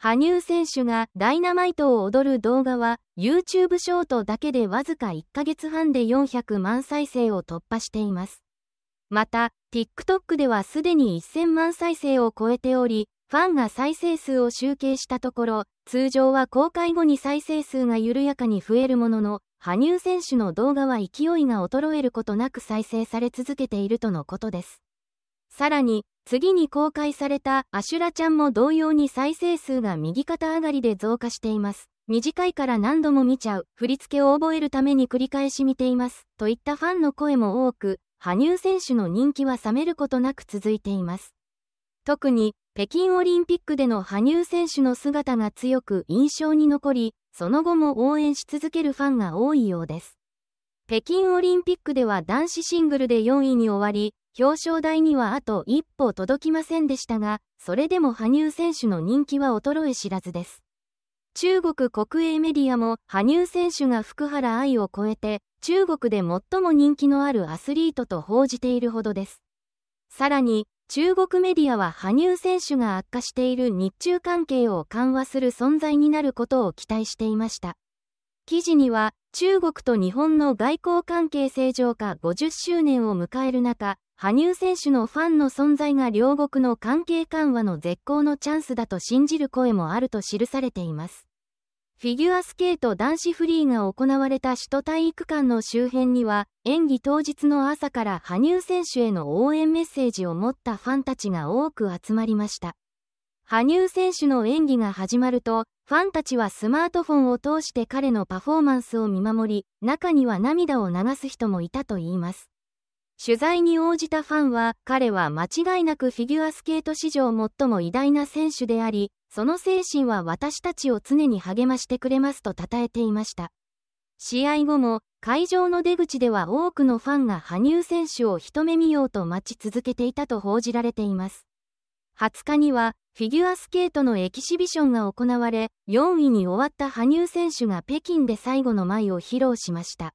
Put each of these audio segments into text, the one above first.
羽生選手がダイナマイトを踊る動画は YouTube ショートだけでわずか1ヶ月半で400万再生を突破しています。また、TikTok ではすでに1000万再生を超えており、ファンが再生数を集計したところ、通常は公開後に再生数が緩やかに増えるものの、羽生選手の動画は勢いが衰えることなく再生され続けているとのことです。さらに、次に公開されたアシュラちゃんも同様に再生数が右肩上がりで増加しています。短いから何度も見ちゃう、振り付けを覚えるために繰り返し見ています、といったファンの声も多く、羽生選手の人気は冷めることなく続いています。特に、北京オリンピックでの羽生選手の姿が強く印象に残り、その後も応援し続けるファンが多いようです。北京オリンピックでは男子シングルで4位に終わり、表彰台にはあと一歩届きませんでしたが、それでも羽生選手の人気は衰え知らずです。中国国営メディアも羽生選手が福原愛を超えて、中国で最も人気のあるアスリートと報じているほどです。さらに、中国メディアは羽生選手が悪化している日中関係を緩和する存在になることを期待していました。記事には、中国と日本の外交関係正常化50周年を迎える中、羽生選手のファンの存在が両国の関係緩和の絶好のチャンスだと信じる声もあると記されています。フィギュアスケート男子フリーが行われた首都体育館の周辺には、演技当日の朝から羽生選手への応援メッセージを持ったファンたちが多く集まりました。羽生選手の演技が始まると、ファンたちはスマートフォンを通して彼のパフォーマンスを見守り、中には涙を流す人もいたといいます。取材に応じたファンは、彼は間違いなくフィギュアスケート史上最も偉大な選手であり、その精神は私たちを常に励ましてくれますと称えていました。試合後も、会場の出口では多くのファンが羽生選手を一目見ようと待ち続けていたと報じられています。20日には、フィギュアスケートのエキシビションが行われ、4位に終わった羽生選手が北京で最後の舞を披露しました。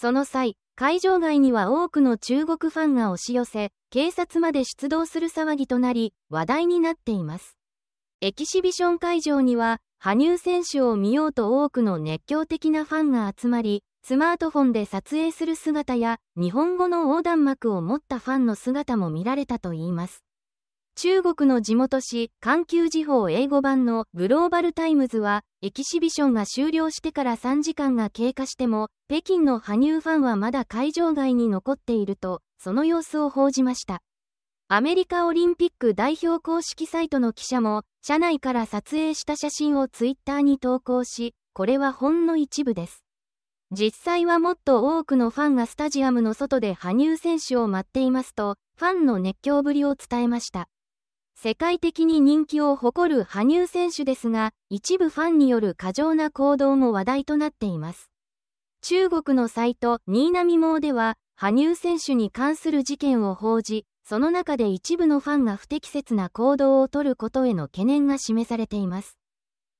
その際、会場外には多くの中国ファンが押し寄せ、警察まで出動する騒ぎとなり、話題になっています。エキシビション会場には、羽生選手を見ようと多くの熱狂的なファンが集まり、スマートフォンで撮影する姿や、日本語の横断幕を持ったファンの姿も見られたといいます。中国の地元紙、環球時報英語版のグローバルタイムズは、エキシビションが終了してから3時間が経過しても、北京の羽生ファンはまだ会場外に残っていると、その様子を報じました。アメリカオリンピック代表公式サイトの記者も、車内から撮影した写真をツイッターに投稿し、これはほんの一部です。実際はもっと多くのファンがスタジアムの外で羽生選手を待っていますと、ファンの熱狂ぶりを伝えました。世界的に人気を誇る羽生選手ですが、一部ファンによる過剰な行動も話題となっています。中国のサイト、新モーでは、羽生選手に関する事件を報じ、その中で一部のファンが不適切な行動をとることへの懸念が示されています。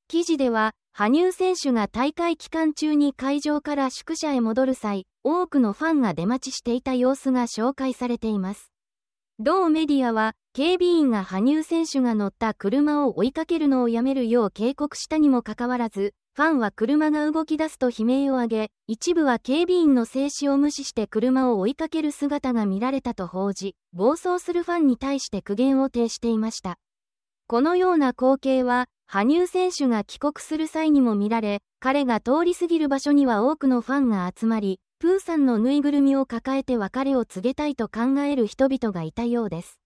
記事では、羽生選手が大会期間中に会場から宿舎へ戻る際、多くのファンが出待ちしていた様子が紹介されています。同メディアは、警備員が羽生選手が乗った車を追いかけるのをやめるよう警告したにもかかわらず、ファンは車が動き出すと悲鳴を上げ、一部は警備員の制止を無視して車を追いかける姿が見られたと報じ、暴走するファンに対して苦言を呈していました。このような光景は、羽生選手が帰国する際にも見られ、彼が通り過ぎる場所には多くのファンが集まり、プーさんのぬいぐるみを抱えて別れを告げたいと考える人々がいたようです。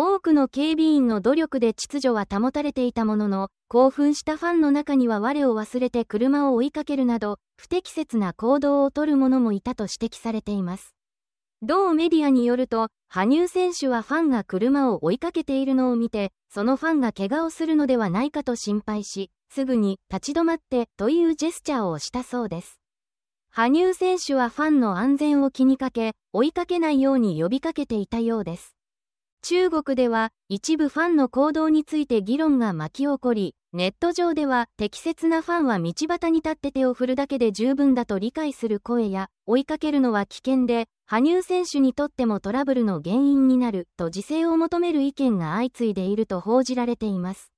多くの警備員の努力で秩序は保たれていたものの、興奮したファンの中には我を忘れて車を追いかけるなど、不適切な行動をとる者もいたと指摘されています。同メディアによると、羽生選手はファンが車を追いかけているのを見て、そのファンが怪我をするのではないかと心配し、すぐに立ち止まってというジェスチャーをしたそうです。羽生選手はファンの安全を気にかけ、追いかけないように呼びかけていたようです。中国では一部ファンの行動について議論が巻き起こり、ネット上では適切なファンは道端に立って手を振るだけで十分だと理解する声や、追いかけるのは危険で、羽生選手にとってもトラブルの原因になると自制を求める意見が相次いでいると報じられています。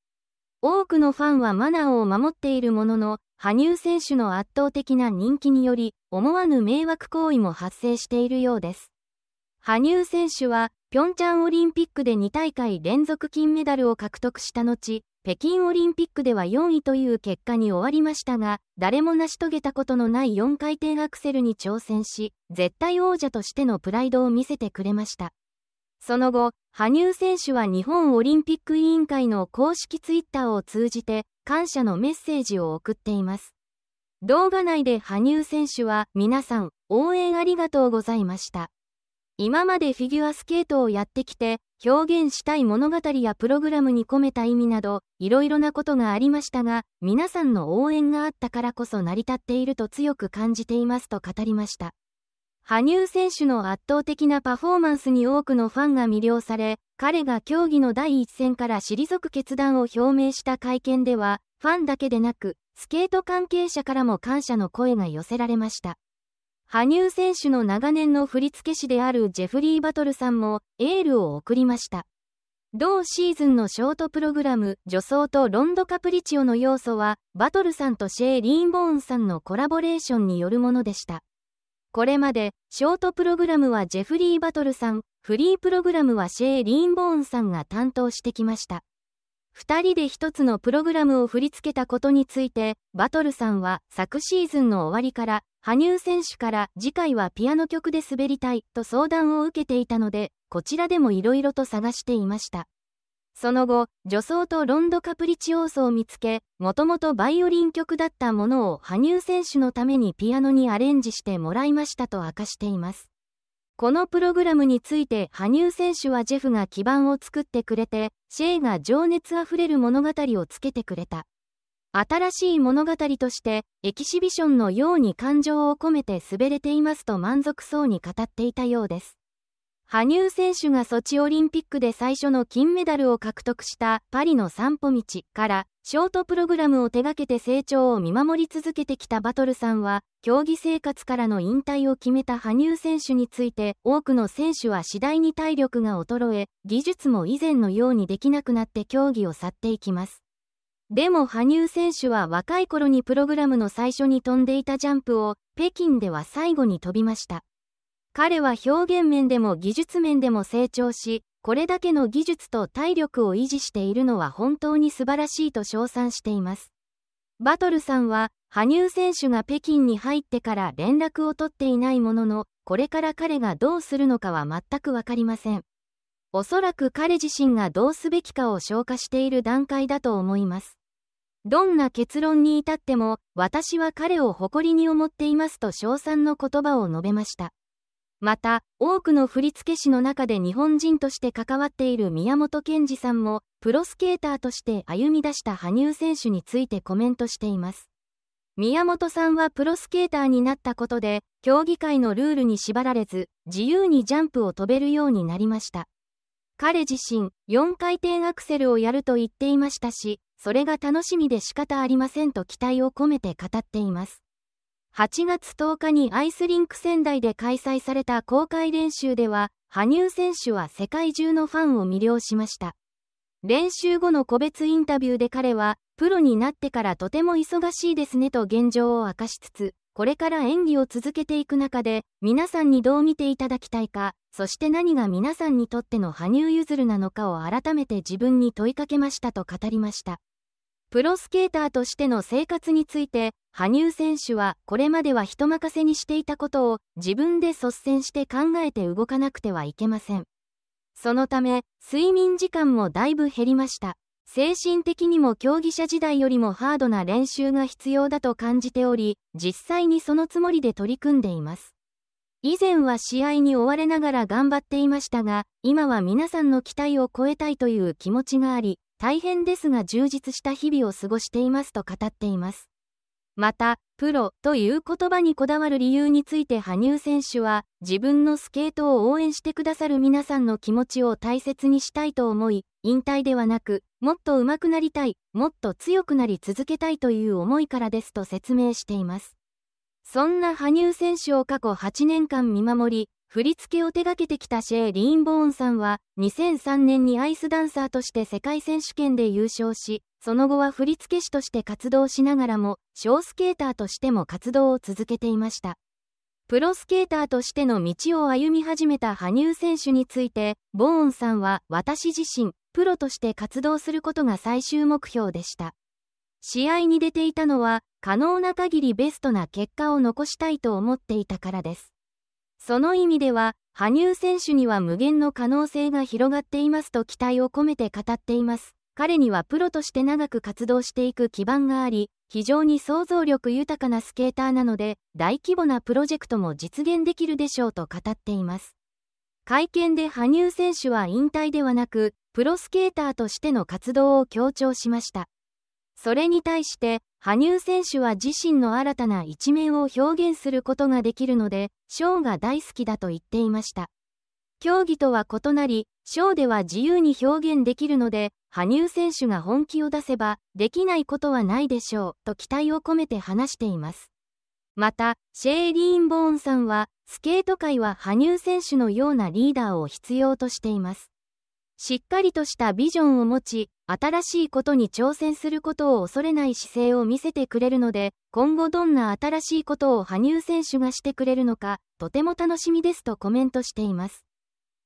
多くのファンはマナーを守っているものの、羽生選手の圧倒的な人気により、思わぬ迷惑行為も発生しているようです。羽生選手は、ピョンチャンオリンピックで2大会連続金メダルを獲得した後、北京オリンピックでは4位という結果に終わりましたが、誰も成し遂げたことのない4回転アクセルに挑戦し、絶対王者としてのプライドを見せてくれました。その後、羽生選手は日本オリンピック委員会の公式ツイッターを通じて、感謝のメッセージを送っています。動画内で羽生選手は、皆さん、応援ありがとうございました。今までフィギュアスケートをやってきて、表現したい物語やプログラムに込めた意味など、いろいろなことがありましたが、皆さんの応援があったからこそ成り立っていると強く感じていますと語りました。羽生選手の圧倒的なパフォーマンスに多くのファンが魅了され、彼が競技の第一線から退く決断を表明した会見では、ファンだけでなく、スケート関係者からも感謝の声が寄せられました。羽生選手の長年の振付師であるジェフリー・バトルさんもエールを送りました。同シーズンのショートプログラム、女装とロンド・カプリチオの要素は、バトルさんとシェー・リーンボーンさんのコラボレーションによるものでした。これまで、ショートプログラムはジェフリー・バトルさん、フリープログラムはシェー・リーンボーンさんが担当してきました。二人で一つのプログラムを振り付けたことについて、バトルさんは昨シーズンの終わりから羽生選手から次回はピアノ曲で滑りたいと相談を受けていたので、こちらでも色々と探していました。その後、女装とロンドカプリチオーソを見つけ、もともとバイオリン曲だったものを羽生選手のためにピアノにアレンジしてもらいましたと明かしています。このプログラムについて羽生選手はジェフが基盤を作ってくれて、シェイが情熱あふれる物語をつけてくれた。新しい物語としてエキシビションのように感情を込めて滑れていますと満足そうに語っていたようです。羽生選手がソチオリンピックで最初の金メダルを獲得したパリの散歩道からショートプログラムを手掛けて成長を見守り続けてきたバトルさんは競技生活からの引退を決めた羽生選手について多くの選手は次第に体力が衰え技術も以前のようにできなくなって競技を去っていきます。でも羽生選手は若い頃にプログラムの最初に飛んでいたジャンプを北京では最後に飛びました。彼は表現面でも技術面でも成長し、これだけの技術と体力を維持しているのは本当に素晴らしいと称賛しています。バトルさんは、羽生選手が北京に入ってから連絡を取っていないものの、これから彼がどうするのかは全くわかりません。おそらく彼自身がどうすべきかを消化している段階だと思います。どんな結論に至っても、私は彼を誇りに思っていますと称賛の言葉を述べました。また、多くの振付師の中で日本人として関わっている宮本賢治さんも、プロスケーターとして歩み出した羽生選手についてコメントしています。宮本さんはプロスケーターになったことで、競技会のルールに縛られず、自由にジャンプを飛べるようになりました。彼自身、4回転アクセルをやると言っていましたし、それが楽しみで仕方ありませんと期待を込めて語っています。8月10日にアイスリンク仙台で開催された公開練習では、羽生選手は世界中のファンを魅了しました。練習後の個別インタビューで彼は、プロになってからとても忙しいですねと現状を明かしつつ、これから演技を続けていく中で、皆さんにどう見ていただきたいか、そして何が皆さんにとっての羽生結弦なのかを改めて自分に問いかけましたと語りました。プロスケーターとしての生活について、羽生選手はこれまでは人任せにしていたことを自分で率先して考えて動かなくてはいけません。そのため、睡眠時間もだいぶ減りました。精神的にも競技者時代よりもハードな練習が必要だと感じており、実際にそのつもりで取り組んでいます。以前は試合に追われながら頑張っていましたが、今は皆さんの期待を超えたいという気持ちがあり、大変ですが充実した日々を過ごしていますと語っています。また、プロという言葉にこだわる理由について羽生選手は、自分のスケートを応援してくださる皆さんの気持ちを大切にしたいと思い、引退ではなく、もっと上手くなりたい、もっと強くなり続けたいという思いからですと説明しています。そんな羽生選手を過去8年間見守り、振り付けを手掛けてきたシェー・リーンボーンさんは、2003年にアイスダンサーとして世界選手権で優勝し、その後は振付師として活動しながらも、ショースケーターとしても活動を続けていました。プロスケーターとしての道を歩み始めた羽生選手について、ボーンさんは、私自身、プロとして活動することが最終目標でした。試合に出ていたのは、可能な限りベストな結果を残したいと思っていたからです。その意味では、羽生選手には無限の可能性が広がっていますと期待を込めて語っています。彼にはプロとして長く活動していく基盤があり、非常に想像力豊かなスケーターなので、大規模なプロジェクトも実現できるでしょうと語っています。会見で羽生選手は引退ではなく、プロスケーターとしての活動を強調しました。それに対して、羽生選手は自身の新たな一面を表現することができるので、ショーが大好きだと言っていました。競技とは異なり、ショーでは自由に表現できるので、羽生選手が本気を出せば、できないことはないでしょう、と期待を込めて話しています。また、シェーリーン・ボーンさんは、スケート界は羽生選手のようなリーダーを必要としています。しっかりとしたビジョンを持ち、新しいことに挑戦することを恐れない姿勢を見せてくれるので、今後どんな新しいことを羽生選手がしてくれるのか、とても楽しみですとコメントしています。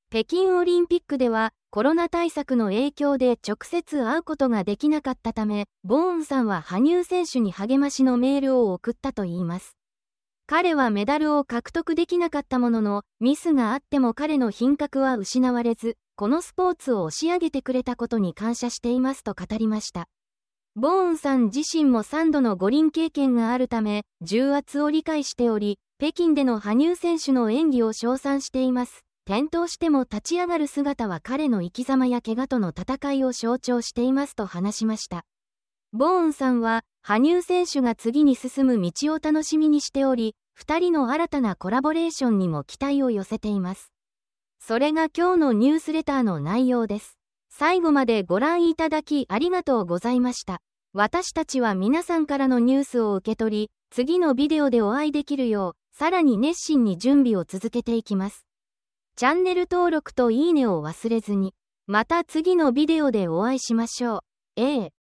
北京オリンピックでは、コロナ対策の影響で直接会うことができなかったため、ボーンさんは羽生選手に励ましのメールを送ったといいます。彼はメダルを獲得できなかったものの、ミスがあっても彼の品格は失われず、このスポーツを押し上げてくれたことに感謝していますと語りました。ボーンさん自身も3度の五輪経験があるため、重圧を理解しており、北京での羽生選手の演技を称賛しています。転倒しても立ち上がる姿は彼の生き様や怪我との戦いを象徴していますと話しました。ボーンさんは、羽生選手が次に進む道を楽しみにしており、2人の新たなコラボレーションにも期待を寄せています。それが今日のニュースレターの内容です。最後までご覧いただきありがとうございました。私たちは皆さんからのニュースを受け取り、次のビデオでお会いできるよう、さらに熱心に準備を続けていきます。チャンネル登録といいねを忘れずに、また次のビデオでお会いしましょう。A